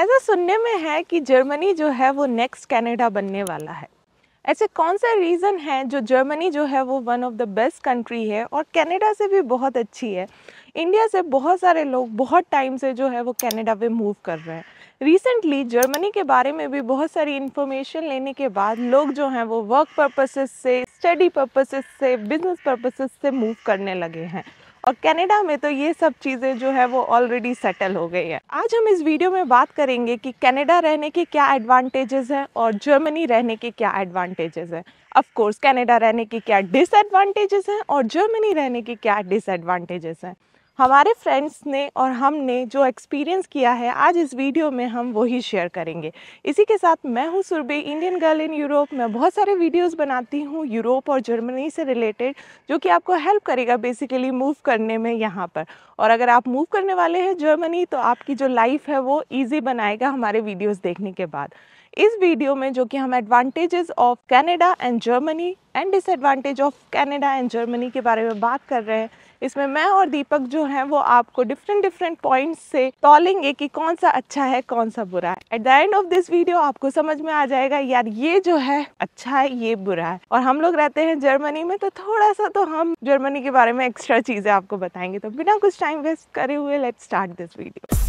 ऐसा सुनने में है कि जर्मनी जो है वो नेक्स्ट कनाडा बनने वाला है ऐसे कौन सा रीज़न है जो जर्मनी जो है वो one of the best country है और कनाडा से भी बहुत अच्छी है इंडिया से बहुत सारे लोग बहुत टाइम से जो है वो कनाडा पे मूव कर रहे हैं रिसेंटली जर्मनी के बारे में भी बहुत सारी इन्फॉर्मेशन लेने के बाद लोग जो हैं वो वर्क पर्पसेस से स्टडी पर्पसेस से बिजनेस पर्पसेस से मूव करने लगे हैं और कनाडा में तो ये सब चीज़ें जो है वो ऑलरेडी सेटल हो गई है आज हम इस वीडियो में बात करेंगे कि कनाडा रहने के क्या एडवांटेजेस हैं और जर्मनी रहने के क्या एडवांटेजेस हैं ऑफ़ कनाडा रहने के क्या डिसएडवांटेजेस हैं और जर्मनी रहने के क्या डिसएडवांटेजेस हैं हमारे फ्रेंड्स ने और हमने जो एक्सपीरियंस किया है आज इस वीडियो में हम वही शेयर करेंगे इसी के साथ मैं हूँ Surbhi Indian girl in Europe मैं बहुत सारे वीडियोस बनाती हूँ यूरोप और जर्मनी से रिलेटेड जो कि आपको हेल्प करेगा बेसिकली मूव करने में यहाँ पर और अगर आप मूव करने वाले हैं जर्मनी तो आपकी जो लाइफ है वो ईजी बनाएगा हमारे वीडियोज़ देखने के बाद इस वीडियो में जो कि हम advantages of Canada and Germany and disadvantage of Canada and Germany के बारे में बात कर रहे हैं इसमें मैं और दीपक जो हैं वो आपको डिफरेंट डिफरेंट पॉइंट्स से तोलेंगे कि कौन सा अच्छा है कौन सा बुरा है at the end of this video आपको समझ में आ जाएगा यार ये जो है अच्छा है ये बुरा है और हम लोग रहते हैं जर्मनी में तो थोड़ा सा तो हम जर्मनी के बारे में एक्स्ट्रा चीज़ें आपको बताएंगे तो बिना कुछ टाइम वेस्ट करे हुए लेट स्टार्ट दिस वीडियो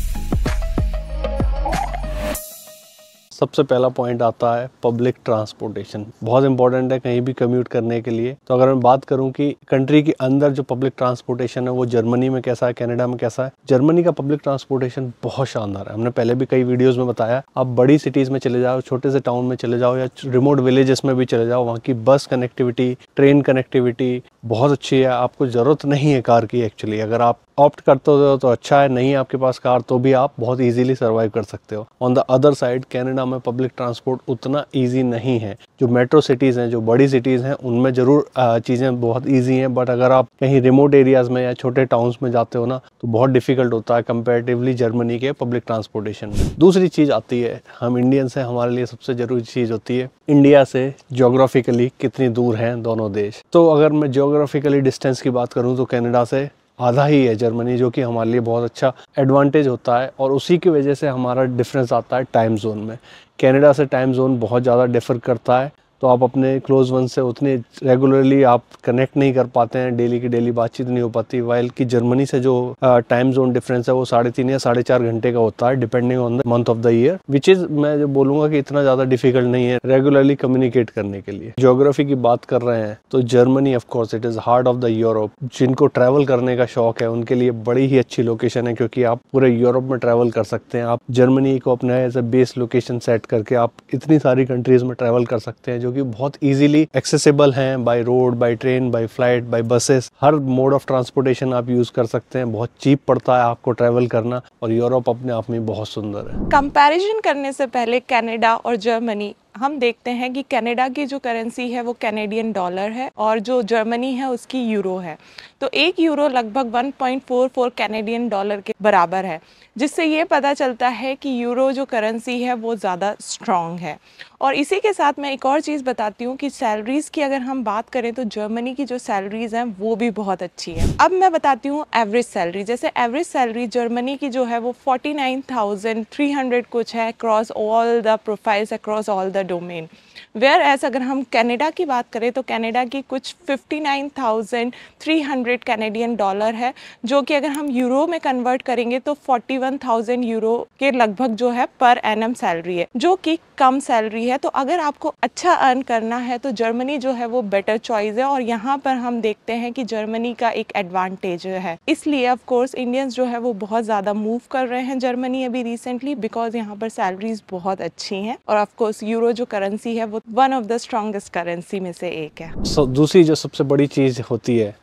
सबसे पहला पॉइंट आता है पब्लिक ट्रांसपोर्टेशन बहुत इंपॉर्टेंट है कहीं भी कम्यूट करने के लिए तो अगर मैं बात करूं कि कंट्री के अंदर जो पब्लिक ट्रांसपोर्टेशन है वो जर्मनी में कैसा है कनाडा में कैसा है जर्मनी का पब्लिक ट्रांसपोर्टेशन बहुत शानदार है हमने पहले भी कई वीडियोज़ में बताया आप बड़ी सिटीज़ में चले जाओ छोटे से टाउन में चले जाओ या रिमोट विलेजेस में भी चले जाओ वहाँ की बस कनेक्टिविटी ट्रेन कनेक्टिविटी बहुत अच्छी है आपको ज़रूरत नहीं है कार की एक्चुअली अगर आप ऑप्ट करते हो तो अच्छा है नहीं आपके पास कार तो भी आप बहुत इजीली सर्वाइव कर सकते हो on the other side Canada में पब्लिक ट्रांसपोर्ट उतना इजी नहीं है जो मेट्रो सिटीज़ हैं जो बड़ी सिटीज़ हैं उनमें ज़रूर चीज़ें बहुत ईजी हैं बट अगर आप कहीं रिमोट एरियाज़ में या छोटे टाउन्स में जाते हो ना तो बहुत डिफिकल्ट होता है कंपेरेटिवली जर्मनी के पब्लिक ट्रांसपोर्टेशन में दूसरी चीज़ आती है हम इंडियंस हैं हमारे लिए सबसे ज़रूरी चीज़ होती है इंडिया से जोग्राफिकली कितनी दूर हैं दोनों देश तो अगर मैं जोग्राफिकली डिस्टेंस की बात करूँ तो कैनेडा से आधा ही है जर्मनी जो कि हमारे लिए बहुत अच्छा एडवांटेज होता है और उसी की वजह से हमारा डिफरेंस आता है टाइम जोन में कनाडा से टाइम जोन बहुत ज़्यादा डिफर करता है तो आप अपने क्लोज़ वन से उतनी रेगुलरली आप कनेक्ट नहीं कर पाते हैं डेली की डेली बातचीत नहीं हो पाती वाइल की जर्मनी से जो टाइम जोन डिफरेंस है वो साढ़े तीन या साढ़े चार घंटे का होता है depending on the month of the year which is मैं जो बोलूंगा कि इतना ज़्यादा डिफिकल्ट नहीं है रेगुलरली कम्युनिकेट करने के लिए जोग्राफी की बात कर रहे हैं तो Germany of course it is heart of the Europe जिनको ट्रैवल करने का शौक है उनके लिए बड़ी ही अच्छी लोकेशन है क्योंकि आप पूरे यूरोप में ट्रैवल कर सकते हैं आप जर्मनी को अपने as a base location set करके आप इतनी सारी कंट्रीज़ में ट्रैवल कर सकते हैं जो क्योंकि बहुत इजीली एक्सेसिबल हैं by road by train by flight by buses हर मोड ऑफ ट्रांसपोर्टेशन आप यूज़ कर सकते हैं बहुत चीप पड़ता है आपको ट्रेवल करना और यूरोप अपने आप में बहुत सुंदर है कंपेरिजन करने से पहले कैनेडा और जर्मनी हम देखते हैं कि कनाडा की जो करेंसी है वो कैनेडियन डॉलर है और जो जर्मनी है उसकी यूरो है तो एक यूरो लगभग 1.44 कैनेडियन डॉलर के बराबर है जिससे ये पता चलता है कि यूरो जो करेंसी है वो ज़्यादा स्ट्रॉन्ग है और इसी के साथ मैं एक और चीज़ बताती हूँ कि सैलरीज़ की अगर हम बात करें तो जर्मनी की जो सैलरीज़ हैं वो भी बहुत अच्छी है अब मैं बताती हूँ एवरेज सैलरी जैसे एवरेज सैलरी जर्मनी की जो है वो 49,300 कुछ है across all the profiles across all the domain. Whereas अगर हम कैनेडा की बात करें तो कैनेडा की कुछ 59,300 कैनेडियन डॉलर है जो कि अगर हम यूरो में कन्वर्ट करेंगे तो 41,000 यूरो के लगभग जो है पर एन सैलरी है जो कि कम सैलरी है तो अगर आपको अच्छा अर्न करना है तो जर्मनी जो है वो बेटर चॉइस है और यहाँ पर हम देखते हैं कि जर्मनी का एक एडवांटेज है इसलिए ऑफकोर्स इंडियंस जो है वो बहुत ज़्यादा मूव कर रहे हैं जर्मनी अभी रिसेंटली बिकॉज यहाँ पर सैलरीज बहुत अच्छी हैं और ऑफकोर्स यूरो जो करेंसी है वो one of the strongest currency में से एक है so, दूसरी जो सबसे बड़ी चीज़ होती है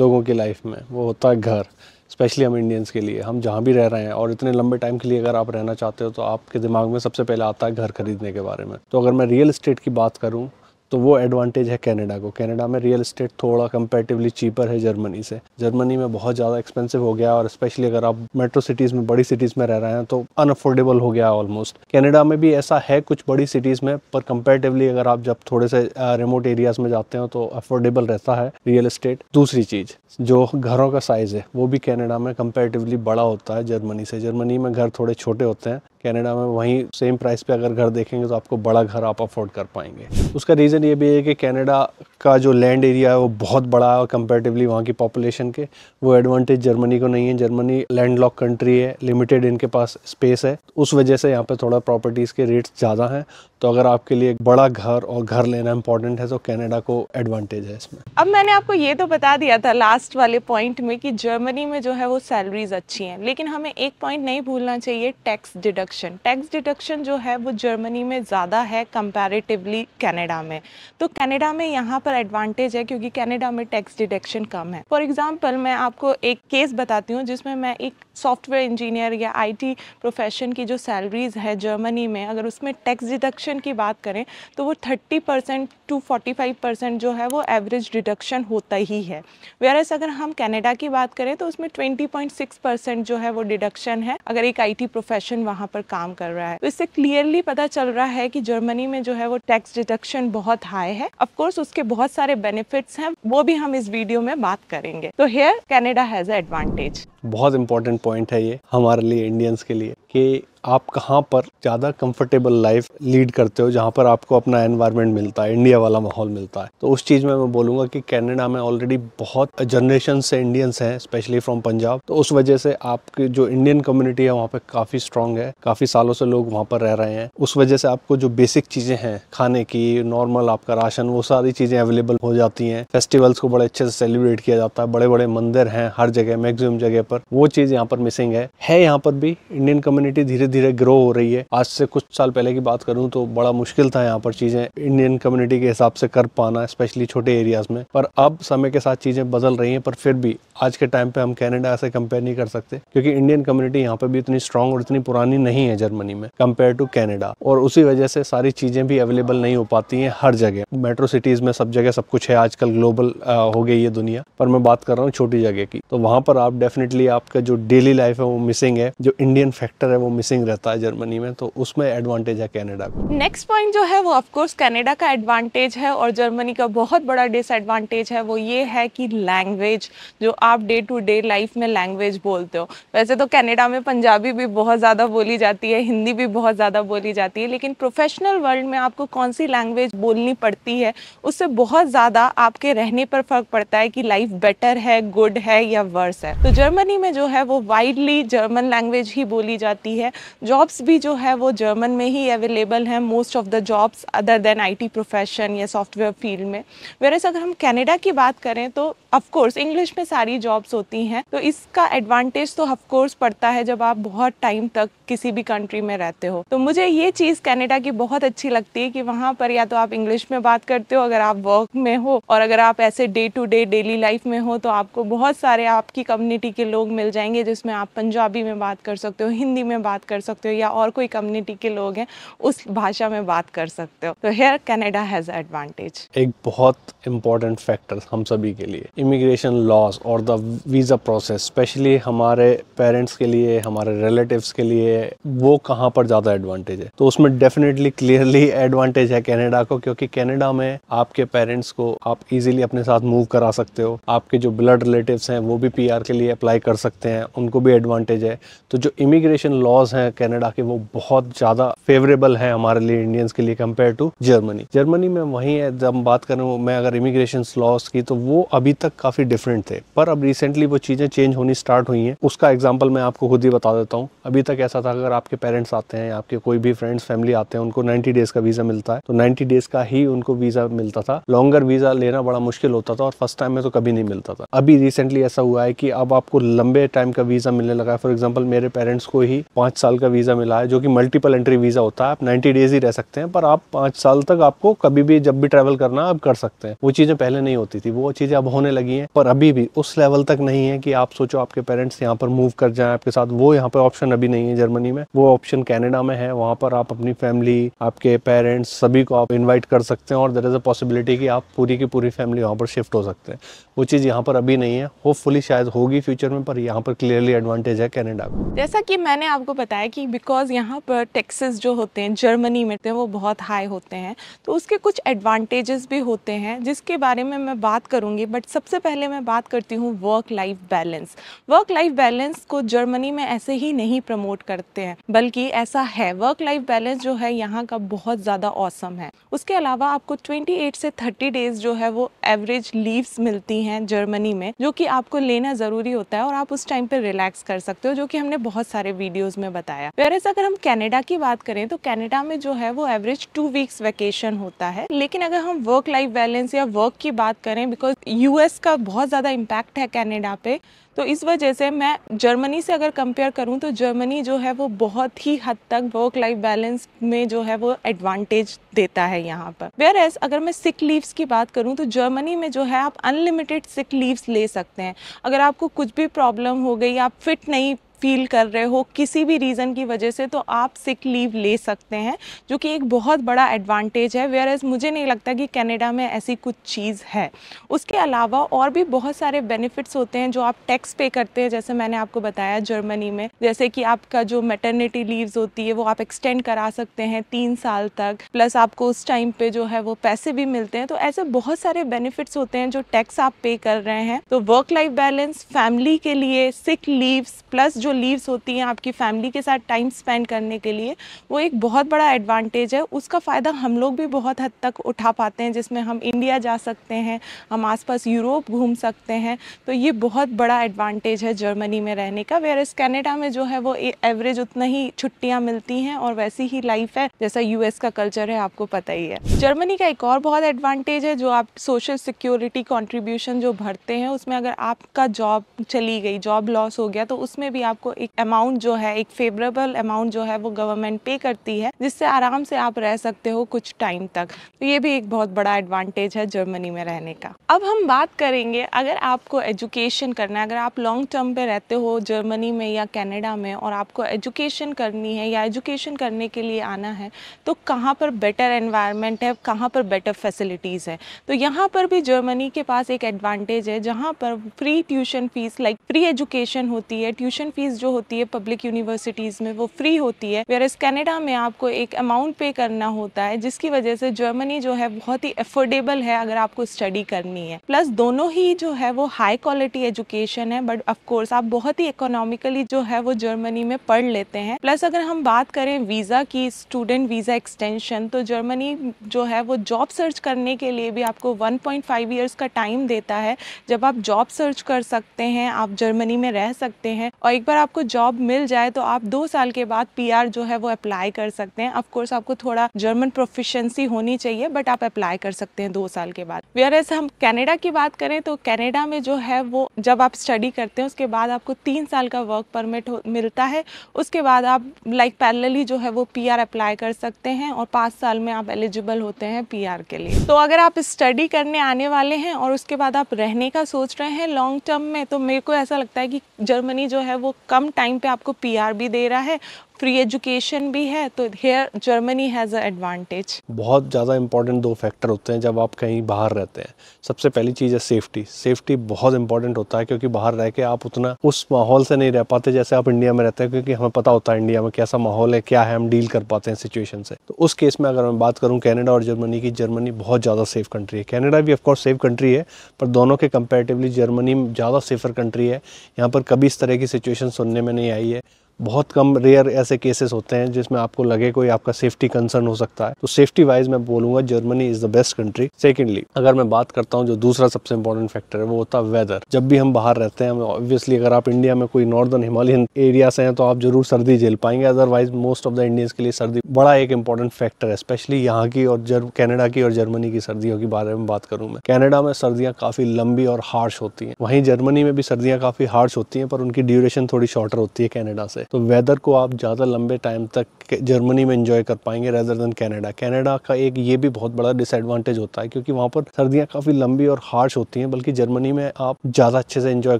लोगों की लाइफ में वो होता है घर स्पेशली हम इंडियंस के लिए हम जहाँ भी रह रहे हैं और इतने लंबे टाइम के लिए अगर आप रहना चाहते हो तो आपके दिमाग में सबसे पहले आता है घर खरीदने के बारे में तो अगर मैं रियल इस्टेट की बात करूँ तो वो एडवांटेज है कनाडा को कनाडा में रियल इस्टेट थोड़ा कंपेरेटिवली चीपर है जर्मनी से जर्मनी में बहुत ज़्यादा एक्सपेंसिव हो गया और स्पेशली अगर आप मेट्रो सिटीज़ में बड़ी सिटीज़ में रह रहे हैं तो अनअफोर्डेबल हो गया ऑलमोस्ट कनाडा में भी ऐसा है कुछ बड़ी सिटीज़ में पर कम्पेरेटिवली अगर आप जब थोड़े से रिमोट एरियाज़ में जाते हो तो अफोर्डेबल रहता है रियल इस्टेट दूसरी चीज़ जो घरों का साइज़ है वो भी कनाडा में कंपेरेटिवली बड़ा होता है जर्मनी से जर्मनी में घर थोड़े छोटे होते हैं कनाडा में वहीं सेम प्राइस पे अगर घर देखेंगे तो आपको बड़ा घर आप अफोर्ड कर पाएंगे उसका रीज़न रीज़न ये भी है कि कनाडा का जो लैंड एरिया है वो बहुत बड़ा है कंपेरेटिवली वहाँ की पॉपुलेशन के वो एडवांटेज जर्मनी को नहीं है जर्मनी लैंड लॉक कंट्री है लिमिटेड इनके पास स्पेस है उस वजह से यहाँ पर थोड़ा प्रॉपर्टीज़ के रेट्स ज़्यादा हैं तो अगर आपके लिए एक बड़ा घर और घर लेना इम्पोर्टेंट है तो कनाडा को एडवांटेज है इसमें अब मैंने आपको ये तो बता दिया था लास्ट वाले पॉइंट में कि जर्मनी में जो है वो सैलरीज अच्छी हैं लेकिन हमें एक पॉइंट नहीं भूलना चाहिए टैक्स डिडक्शन टैक्स डिडक्शन जो है वो जर्मनी में ज़्यादा है कंपेरेटिवली कैनेडा में तो कैनेडा में यहाँ पर एडवांटेज है क्योंकि कैनेडा में टैक्स डिडक्शन कम है फॉर एग्जाम्पल मैं आपको एक केस बताती हूँ जिसमें मैं एक सॉफ्टवेयर इंजीनियर या आई प्रोफेशन की जो सैलरीज है जर्मनी में अगर उसमें टैक्स डिडक्शन डिडक्शन की बात करें तो वो 30 परसेंट टू 45 परसेंट जो है वो एवरेज डिडक्शन होता ही है वेरस अगर हम कनाडा की बात करें तो उसमें 20.6 परसेंट जो है वो डिडक्शन है अगर एक आईटी प्रोफेशन वहाँ पर काम कर रहा है तो इससे क्लियरली पता चल रहा है कि जर्मनी में जो है वो टैक्स डिडक्शन बहुत हाई है अफकोर्स उसके बहुत सारे बेनिफिट्स हैं वो भी हम इस वीडियो में बात करेंगे तो हेयर कैनेडा हैज़ एडवांटेज बहुत इंपॉर्टेंट पॉइंट है ये हमारे लिए इंडियंस के लिए कि आप कहाँ पर ज़्यादा कंफर्टेबल लाइफ लीड करते हो जहाँ पर आपको अपना एनवायरनमेंट मिलता है इंडिया वाला माहौल मिलता है तो उस चीज़ में मैं बोलूँगा कि कनाडा में ऑलरेडी बहुत जनरेशन से इंडियंस हैं स्पेशली फ्रॉम पंजाब तो उस वजह से आपकी जो इंडियन कम्युनिटी है वहाँ पर काफ़ी स्ट्रांग है काफ़ी सालों से लोग वहाँ पर रह रहे हैं उस वजह से आपको जो बेसिक चीज़ें हैं खाने की नॉर्मल आपका राशन वो सारी चीज़ें अवेलेबल हो जाती हैं फेस्टिवल्स को बड़े अच्छे से सेलिब्रेट किया जाता है बड़े बड़े मंदिर हैं हर जगह मैगजिम जगह पर वो चीज़ यहाँ पर मिसिंग है, है यहाँ पर भी इंडियन कम्युनिटी कम्युनिटी धीरे धीरे ग्रो हो रही है आज से कुछ साल पहले की बात करूँ तो बड़ा मुश्किल था यहाँ पर चीज़ें इंडियन कम्युनिटी के हिसाब से कर पाना स्पेशली छोटे एरियाज में पर अब समय के साथ चीज़ें बदल रही हैं पर फिर भी आज के टाइम पे हम कैनेडा से कंपेयर नहीं कर सकते क्योंकि इंडियन कम्युनिटी यहाँ पे भी इतनी स्ट्रांग और इतनी पुरानी नहीं है जर्मनी में कंपेयर टू कैनेडा और उसी वजह से सारी चीज़ें भी अवेलेबल नहीं हो पाती है हर जगह मेट्रो सिटीज़ में सब जगह सब कुछ है आजकल ग्लोबल हो गई है दुनिया पर मैं बात कर रहा हूँ छोटी जगह की तो वहां पर आप डेफिनेटली आपका जो डेली लाइफ है वो मिसिंग है जो इंडियन फैक्टर है वो मिसिंग रहता है जर्मनी में तो उसमें एडवांटेज है कनाडा को नेक्स्ट पॉइंट जो है वो ऑफकोर्स कनाडा का एडवांटेज है और जर्मनी का बहुत बड़ा डिसएडवांटेज है वो ये है कि लैंग्वेज जो आप डे टू डे लाइफ में लैंग्वेज बोलते हो वैसे तो कैनेडा में पंजाबी भी बहुत ज़्यादा बोली जाती है हिंदी भी बहुत ज़्यादा बोली जाती है लेकिन प्रोफेशनल वर्ल्ड में आपको कौन सी लैंग्वेज बोलनी पड़ती है उससे बहुत ज़्यादा आपके रहने पर फ़र्क पड़ता है कि लाइफ बेटर है गुड है या वर्स है तो जर्मनी में जो है वो वाइडली जर्मन लैंग्वेज ही बोली जाती आती है जॉब्स भी जो है वो जर्मन में ही अवेलेबल हैं most of the jobs other than IT profession या सॉफ्टवेयर फील्ड में वेरस अगर हम कनाडा की बात करें तो ऑफकोर्स इंग्लिश में सारी जॉब्स होती हैं तो इसका एडवांटेज तो ऑफकोर्स पड़ता है जब आप बहुत टाइम तक किसी भी कंट्री में रहते हो तो मुझे ये चीज़ कैनेडा की बहुत अच्छी लगती है कि वहाँ पर या तो आप इंग्लिश में बात करते हो अगर आप वर्क में हो और अगर आप ऐसे day to day daily life में हो तो आपको बहुत सारे आपकी कम्युनिटी के लोग मिल जाएंगे जिसमें आप पंजाबी में बात कर सकते हो हिंदी में बात कर सकते हो या और कोई कम्युनिटी के लोग हैं उस भाषा में बात कर सकते हो तो हेयर कैनेडा हैज़ एडवांटेज एक बहुत इम्पॉर्टेंट फैक्टर हम सभी के लिए इमिग्रेशन लॉस और द वीज़ा प्रोसेस स्पेशली हमारे पेरेंट्स के लिए हमारे रिलेटिव्स के लिए है वो कहाँ पर ज़्यादा एडवांटेज है तो उसमें डेफिनेटली क्लियरली एडवांटेज है कैनेडा को क्योंकि कैनेडा में आपके पेरेंट्स को आप इजीली अपने साथ मूव करा सकते हो आपके जो ब्लड रिलेटिव्स हैं वो भी पीआर के लिए अप्लाई कर सकते हैं उनको भी एडवांटेज है तो जो इमिग्रेशन लॉज हैं कैनेडा के वो बहुत ज़्यादा फेवरेबल हैं हमारे लिए इंडियंस के लिए कंपेयर टू जर्मनी जर्मनी में वही है जब बात करें मैं अगर इमिग्रेशन लॉज की तो वो अभी तक काफ़ी डिफरेंट थे पर अब रिसेंटली वो चीज़ें चेंज होनी स्टार्ट हुई हैं उसका एग्जाम्पल मैं आपको खुद ही बता देता हूँ अभी तक ऐसा साथ अगर आपके पेरेंट्स आते हैं आपके कोई भी फ्रेंड्स फैमिली आते हैं उनको 90 डेज़ का वीज़ा मिलता है तो 90 डेज़ का ही उनको वीज़ा मिलता था लॉन्गर वीज़ा लेना बड़ा मुश्किल होता था और फर्स्ट टाइम में तो कभी नहीं मिलता था अभी रिसेंटली ऐसा हुआ है कि अब आपको लंबे टाइम का वीज़ा मिलने लगा है फॉर एग्जाम्पल मेरे पेरेंट्स को ही पांच साल का वीज़ा मिला है जो की मल्टीपल एंट्री वीज़ा होता है आप नाइन्टी डेज़ ही रह सकते हैं पर आप पांच साल तक आपको कभी भी जब भी ट्रेवल करना आप कर सकते हैं वो चीज़ें पहले नहीं होती थी वो चीज़ें अब होने लगी है पर अभी भी उस लेवल तक नहीं है कि आप सोचो आपके पेरेंट्स यहाँ पर मूव कर जाए आपके साथ वो यहाँ पर ऑप्शन अभी नहीं है जर्मनी में वो ऑप्शन कैनेडा में है वहाँ पर आप अपनी फैमिली आपके पेरेंट्स सभी को आप इन्वाइट कर सकते हैं और देर इज़ अ पॉसिबिलिटी कि आप पूरी की पूरी फैमिली वहाँ पर शिफ्ट हो सकते हैं वो चीज़ यहाँ पर अभी नहीं है होपफुली शायद होगी फ्यूचर में पर यहाँ पर क्लियरली एडवांटेज है कैनेडा को जैसा कि मैंने आपको बताया कि बिकॉज यहाँ पर टैक्सेस जो होते हैं जर्मनी में वो बहुत हाई होते हैं तो उसके कुछ एडवांटेजेस भी होते हैं जिसके बारे में मैं बात करूँगी बट सबसे पहले मैं बात करती हूँ work life balance work life balance को जर्मनी में ऐसे ही नहीं प्रमोट कर करते हैं बल्कि ऐसा है वर्क लाइफ बैलेंस जो है यहाँ का बहुत ज़्यादा औसम है उसके अलावा आपको 28 से 30 डेज जो है वो एवरेज लीव्स मिलती हैं जर्मनी में जो कि आपको लेना ज़रूरी होता है और आप उस टाइम पर रिलैक्स कर सकते हो जो कि हमने बहुत सारे वीडियोज़ में बताया वेरस अगर हम कैनेडा की बात करें तो कैनेडा में जो है वो एवरेज टू वीक्स वैकेशन होता है लेकिन अगर हम वर्क लाइफ बैलेंस या वर्क की बात करें बिकॉज यूएस का बहुत ज़्यादा इम्पैक्ट है कैनेडा पे तो इस वजह से मैं जर्मनी से अगर कंपेयर करूं तो जर्मनी जो है है वो बहुत ही हद तक वर्क लाइफ बैलेंस में जो है वो एडवांटेज देता है यहाँ पर वेयर एज अगर मैं सिक लीव्स की बात करूँ तो जर्मनी में जो है आप अनलिमिटेड सिक लीव्स ले सकते हैं अगर आपको कुछ भी प्रॉब्लम हो गई आप फिट नहीं फील कर रहे हो किसी भी रीज़न की वजह से तो आप सिक लीव ले सकते हैं जो कि एक बहुत बड़ा एडवांटेज है वेयर एज़ मुझे नहीं लगता कि कनाडा में ऐसी कुछ चीज़ है उसके अलावा और भी बहुत सारे बेनिफिट्स होते हैं जो आप टैक्स पे करते हैं जैसे मैंने आपको बताया जर्मनी में जैसे कि आपका जो मेटर्निटी लीव्स होती है वो आप एक्सटेंड करा सकते हैं तीन साल तक प्लस आपको उस टाइम पे जो है वो पैसे भी मिलते हैं तो ऐसे बहुत सारे बेनिफिट्स होते हैं जो टैक्स आप पे कर रहे हैं तो वर्क लाइफ बैलेंस फैमिली के लिए सिक लीव्स प्लस जो लीव्स होती हैं आपकी फैमिली के साथ टाइम स्पेंड करने के लिए वो एक बहुत बड़ा एडवांटेज है उसका फ़ायदा हम लोग भी बहुत हद तक उठा पाते हैं जिसमें हम इंडिया जा सकते हैं हम आसपास यूरोप घूम सकते हैं तो ये बहुत बड़ा एडवांटेज है जर्मनी में रहने का वेयर इस कैनेडा में जो है वो एवरेज उतना ही छुट्टियाँ मिलती हैं और वैसी ही लाइफ है जैसा यूएस का कल्चर है आपको पता ही है जर्मनी का एक और बहुत एडवांटेज है जो आप सोशल सिक्योरिटी कॉन्ट्रीब्यूशन जो भरते हैं उसमें अगर आपका जॉब चली गई जॉब लॉस हो गया तो उसमें भी आप आपको एक अमाउंट जो है एक फेवरेबल अमाउंट जो है वो गवर्नमेंट पे करती है जिससे आराम से आप रह सकते हो कुछ टाइम तक तो ये भी एक बहुत बड़ा एडवांटेज है जर्मनी में रहने का अब हम बात करेंगे अगर आपको एजुकेशन करना है अगर आप लॉन्ग टर्म पे रहते हो जर्मनी में या कैनेडा में और आपको एजुकेशन करनी है या एजुकेशन करने के लिए आना है तो कहाँ पर बेटर एनवायरनमेंट है कहाँ पर बेटर फैसिलिटीज़ है तो यहाँ पर भी जर्मनी के पास एक एडवांटेज है जहाँ पर free tuition fees like free education होती है ट्यूशन फीस फीस जो होती है पब्लिक यूनिवर्सिटीज़ में वो फ्री होती है वेर एस कैनेडा में आपको एक अमाउंट पे करना होता है जिसकी वजह से जर्मनी जो है बहुत ही अफोर्डेबल है अगर आपको स्टडी करनी है प्लस दोनों ही जो है वो हाई क्वालिटी एजुकेशन है बट ऑफकोर्स आप बहुत ही इकोनॉमिकली जो है वो जर्मनी में पढ़ लेते हैं प्लस अगर हम बात करें वीज़ा की स्टूडेंट वीज़ा एक्सटेंशन तो जर्मनी जो है वो जॉब सर्च करने के लिए भी आपको 1.5 पॉइंट ईयर्स का टाइम देता है जब आप जॉब सर्च कर सकते हैं आप जर्मनी में रह सकते हैं और एक बार पर आपको जॉब मिल जाए तो आप दो साल के बाद पी जो है वो अप्लाई कर सकते हैं ऑफकोर्स आपको थोड़ा जर्मन प्रोफिशंसी होनी चाहिए बट आप अप्लाई कर सकते हैं दो साल के बाद वेयर एस हम कैनेडा की बात करें तो कैनेडा में जो है वो जब आप स्टडी करते हैं उसके बाद आपको तीन साल का वर्क परमिट मिलता है उसके बाद आप लाइक पैरेलली जो है वो पी अप्लाई कर सकते हैं और पाँच साल में आप एलिजिबल होते हैं पी के लिए तो अगर आप स्टडी करने आने वाले हैं और उसके बाद आप रहने का सोच रहे हैं लॉन्ग टर्म में तो मेरे को ऐसा लगता है कि जर्मनी जो है वो कम टाइम पे आपको पीआर भी दे रहा है फ्री एजुकेशन भी है तो हेयर जर्मनी हैज़ एडवांटेज बहुत ज़्यादा इंपॉर्टेंट दो फैक्टर होते हैं जब आप कहीं बाहर रहते हैं सबसे पहली चीज़ है सेफ्टी सेफ्टी बहुत इंपॉर्टेंट होता है क्योंकि बाहर रह के आप उतना उस माहौल से नहीं रह पाते जैसे आप इंडिया में रहते हैं क्योंकि हमें पता होता है इंडिया में कैसा माहौल है क्या है हम डील कर पाते हैं सिचुएशन से तो उस केस में अगर मैं बात करूँ कैनेडा और जर्मनी की जर्मनी बहुत ज़्यादा सेफ कंट्री है कैनेडा भी ऑफकोर्स सेफ कंट्री है पर दोनों के कंपेरेटिवली जर्मनी ज़्यादा सेफर कंट्री है यहाँ पर कभी इस तरह की सिचुएशन सुनने में नहीं आई है बहुत कम रेयर ऐसे केसेस होते हैं जिसमें आपको लगे कोई आपका सेफ्टी कंसर्न हो सकता है तो सेफ्टी वाइज मैं बोलूंगा Germany is the best country secondly अगर मैं बात करता हूँ जो दूसरा सबसे इंपॉर्टेंट फैक्टर है वो होता है वेदर जब भी हम बाहर रहते हैं ऑब्वियसली अगर आप इंडिया में कोई नॉर्दर्न हिमालयन एरिया से हैं तो आप जरूर सर्दी झेल पाएंगे otherwise most of the Indians के लिए सर्दी बड़ा एक इंपॉर्टेंट फैक्टर है स्पेशली यहाँ की और कैनेडा की और जर्मनी की सर्दियों के बारे में बात करूँ मैं कैनेडा में सर्दियाँ काफ़ी लंबी और हार्श होती हैं वहीं जर्मनी में भी सर्दियाँ काफ़ी हार्श होती हैं पर उनकी ड्यूरेशन थोड़ी शॉर्टर होती है कैनेडा से से तो वेदर को आप ज़्यादा लंबे टाइम तक जर्मनी में इंजॉय कर पाएंगे रेदर देन कैनेडा कैनेडा का एक ये भी बहुत बड़ा डिसएडवांटेज होता है क्योंकि वहाँ पर सर्दियाँ काफ़ी लंबी और हार्श होती हैं बल्कि जर्मनी में आप ज़्यादा अच्छे से इंजॉय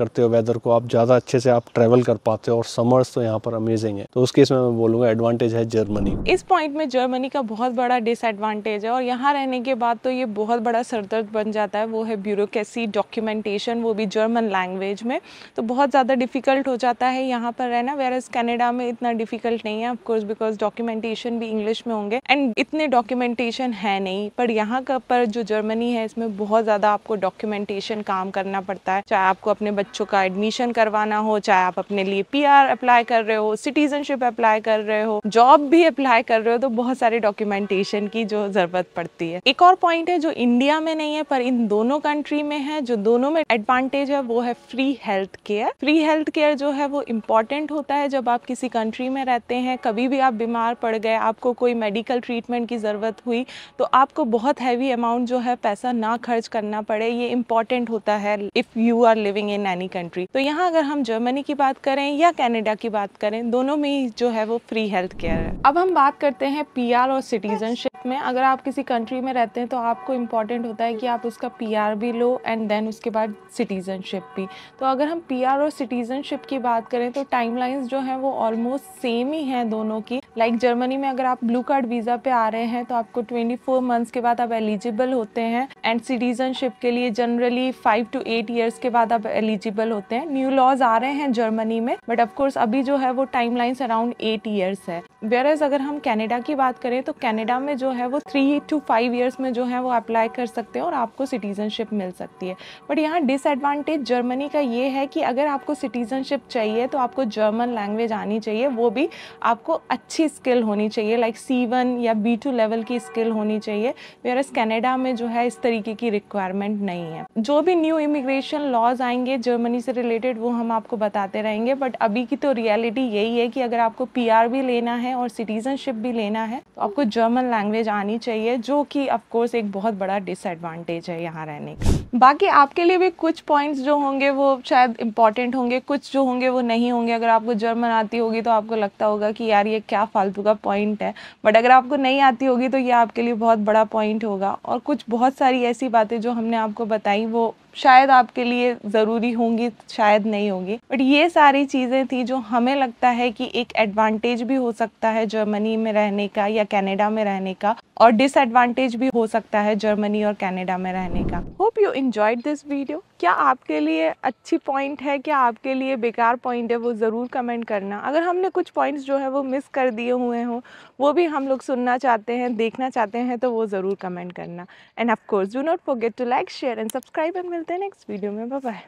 करते हो वेदर को आप ज़्यादा अच्छे से आप ट्रैवल कर पाते हो और समर्स तो यहाँ पर अमेजिंग है तो उस केस में मैं बोलूँगा एडवांटेज है जर्मनी इस पॉइंट में जर्मनी का बहुत बड़ा डिसएडवांटेज है और यहाँ रहने के बाद तो ये बहुत बड़ा सरदर्द बन जाता है वो है ब्यूरोक्रेसी डॉक्यूमेंटेशन वो भी जर्मन लैंग्वेज में तो बहुत ज़्यादा डिफिकल्ट हो जाता है यहाँ पर रहना वेर कनाडा में इतना डिफिकल्ट नहीं है ऑफकोर्स बिकॉज डॉक्यूमेंटेशन भी इंग्लिश में होंगे एंड इतने डॉक्यूमेंटेशन है नहीं पर यहाँ का पर जो जर्मनी है इसमें बहुत ज़्यादा आपको डॉक्यूमेंटेशन काम करना पड़ता है चाहे आपको अपने बच्चों का एडमिशन करवाना हो चाहे आप अपने लिए पी अप्लाई कर रहे हो सिटीजनशिप अप्लाई कर रहे हो जॉब भी अप्लाई कर रहे हो तो बहुत सारे डॉक्यूमेंटेशन की जो ज़रूरत पड़ती है एक और पॉइंट है जो इंडिया में नहीं है पर इन दोनों कंट्री में है जो दोनों में एडवांटेज है वो है free health care free health care जो है वो इम्पोर्टेंट होता है जो जब आप किसी कंट्री में रहते हैं कभी भी आप बीमार पड़ गए आपको कोई मेडिकल ट्रीटमेंट की ज़रूरत हुई तो आपको बहुत हैवी अमाउंट जो है पैसा ना खर्च करना पड़े ये इंपॉर्टेंट होता है if you are living in any country तो यहाँ अगर हम जर्मनी की बात करें या कैनेडा की बात करें दोनों में जो है वो फ्री हेल्थ केयर है अब हम बात करते हैं पी और सिटीजनशिप में अगर आप किसी कंट्री में रहते हैं तो आपको इम्पॉर्टेंट होता है कि आप उसका पी भी लो एंड देन उसके बाद सिटीजनशिप भी तो अगर हम पी और सिटीजनशिप की बात करें तो टाइमलाइंस जो है वो ऑलमोस्ट सेम ही है दोनों की लाइक like जर्मनी में अगर आप ब्लू कार्ड वीज़ा पे आ रहे हैं तो आपको 24 मंथ्स के बाद आप एलिजिबल होते हैं एंड सिटीजनशिप के लिए जनरली 5 टू 8 ईयर्स के बाद आप एलिजिबल होते हैं न्यू लॉज आ रहे हैं जर्मनी में बट ऑफकोर्स अभी जो है वो टाइम अराउंड एट ईयर्स है वेयर एज अगर हम कैनेडा की बात करें तो कैनेडा में जो है वो थ्री टू फाइव ईयर्स में जो है वो अप्लाई कर सकते हैं और आपको सिटीजनशिप मिल सकती है बट यहाँ डिसएडवांटेज जर्मनी का ये है कि अगर आपको सिटीजनशिप चाहिए तो आपको जर्मन लैंग्वेज लैंग्वेज आनी चाहिए वो भी आपको अच्छी स्किल होनी चाहिए लाइक सी वन या बी टू लेवल की स्किल होनी चाहिए वेयर एस कैनेडा में जो है इस तरीके की रिक्वायरमेंट नहीं है जो भी न्यू इमिग्रेशन लॉज आएंगे जर्मनी से रिलेटेड वो हम आपको बताते रहेंगे बट अभी की तो रियलिटी यही है कि अगर आपको पी भी लेना है और सिटीजनशिप भी लेना है तो आपको जर्मन लैंग्वेज आनी चाहिए जो कि ऑफकोर्स एक बहुत बड़ा डिसएडवांटेज है यहाँ रहने का बाकी आपके लिए भी कुछ पॉइंट्स जो होंगे वो शायद इम्पॉर्टेंट होंगे कुछ जो होंगे वो नहीं होंगे अगर आपको जर्मन आती होगी तो आपको लगता होगा कि यार ये क्या फालतू का पॉइंट है बट अगर आपको नहीं आती होगी तो ये आपके लिए बहुत बड़ा पॉइंट होगा और कुछ बहुत सारी ऐसी बातें जो हमने आपको बताई वो शायद आपके लिए ज़रूरी होंगी शायद नहीं होंगी बट ये सारी चीज़ें थी जो हमें लगता है कि एक एडवांटेज भी हो सकता है जर्मनी में रहने का या कनाडा में रहने का और डिसएडवांटेज भी हो सकता है जर्मनी और कनाडा में रहने का hope you enjoyed this video क्या आपके लिए अच्छी पॉइंट है क्या आपके लिए बेकार पॉइंट है वो ज़रूर कमेंट करना अगर हमने कुछ पॉइंट्स जो है वो मिस कर दिए हुए हों वो भी हम लोग सुनना चाहते हैं देखना चाहते हैं तो वो ज़रूर कमेंट करना and of course do not forget to like share and subscribe एंड मिलते हैं नेक्स्ट वीडियो में बाय